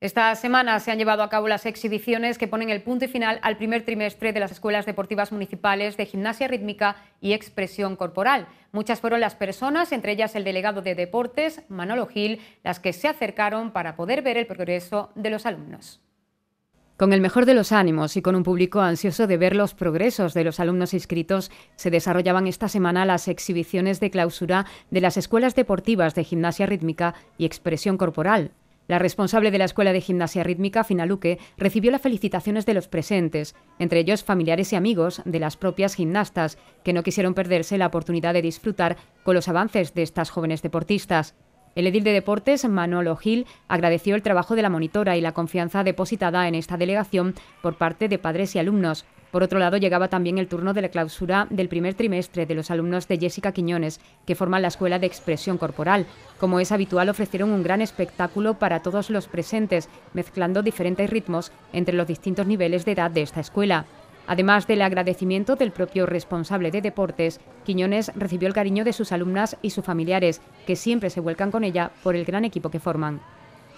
Esta semana se han llevado a cabo las exhibiciones que ponen el punto y final al primer trimestre de las escuelas deportivas municipales de gimnasia rítmica y expresión corporal. Muchas fueron las personas, entre ellas el delegado de deportes, Manolo Gil, las que se acercaron para poder ver el progreso de los alumnos. Con el mejor de los ánimos y con un público ansioso de ver los progresos de los alumnos inscritos, se desarrollaban esta semana las exhibiciones de clausura de las escuelas deportivas de gimnasia rítmica y expresión corporal, la responsable de la Escuela de Gimnasia Rítmica, Finaluque, recibió las felicitaciones de los presentes, entre ellos familiares y amigos de las propias gimnastas, que no quisieron perderse la oportunidad de disfrutar con los avances de estas jóvenes deportistas. El edil de deportes, Manolo Gil, agradeció el trabajo de la monitora y la confianza depositada en esta delegación por parte de padres y alumnos, por otro lado, llegaba también el turno de la clausura del primer trimestre de los alumnos de Jessica Quiñones, que forman la Escuela de Expresión Corporal. Como es habitual, ofrecieron un gran espectáculo para todos los presentes, mezclando diferentes ritmos entre los distintos niveles de edad de esta escuela. Además del agradecimiento del propio responsable de deportes, Quiñones recibió el cariño de sus alumnas y sus familiares, que siempre se vuelcan con ella por el gran equipo que forman.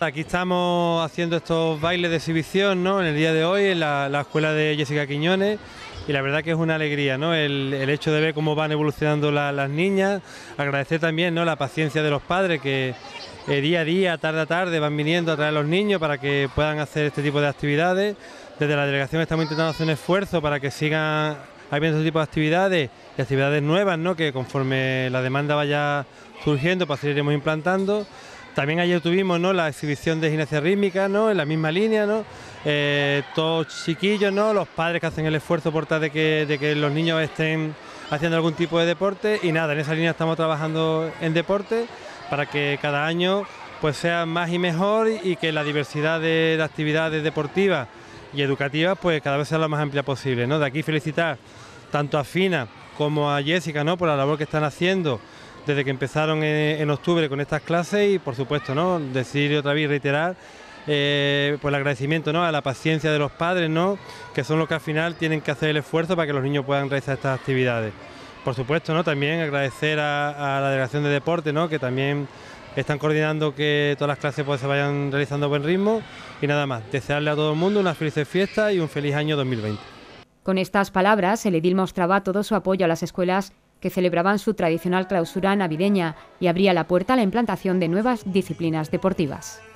Aquí estamos haciendo estos bailes de exhibición en el día de hoy en la, escuela de Jessica Quiñones y la verdad que es una alegría ¿no? el, hecho de ver cómo van evolucionando las niñas, agradecer también ¿no? la paciencia de los padres que eh, día a día, tarde a tarde van viniendo a traer a los niños para que puedan hacer este tipo de actividades. Desde la delegación estamos intentando hacer un esfuerzo para que sigan habiendo este tipo de actividades y actividades nuevas que conforme la demanda vaya surgiendo pues iremos implantando. También ayer tuvimos ¿no? la exhibición de gimnasia rítmica, ¿no? En la misma línea, ¿no? Eh, todos chiquillos, ¿no? Los padres que hacen el esfuerzo por tal de que, de que los niños estén haciendo algún tipo de deporte. Y nada, en esa línea estamos trabajando en deporte para que cada año pues sea más y mejor y que la diversidad de, de actividades deportivas y educativas pues cada vez sea lo más amplia posible. ¿no? De aquí felicitar tanto a Fina como a Jessica ¿no? por la labor que están haciendo desde que empezaron en, octubre con estas clases y por supuesto, ¿no? Decir otra vez reiterar eh, pues el agradecimiento ¿no? a la paciencia de los padres, ¿no? que son los que al final tienen que hacer el esfuerzo para que los niños puedan realizar estas actividades. Por supuesto, ¿no? también agradecer a, la Delegación de Deporte, ¿no? que también están coordinando que todas las clases pues, se vayan realizando a buen ritmo. Y nada más, desearle a todo el mundo unas felices fiestas y un feliz año 2020. Con estas palabras, el edil mostraba todo su apoyo a las escuelas que celebraban su tradicional clausura navideña y abría la puerta a la implantación de nuevas disciplinas deportivas.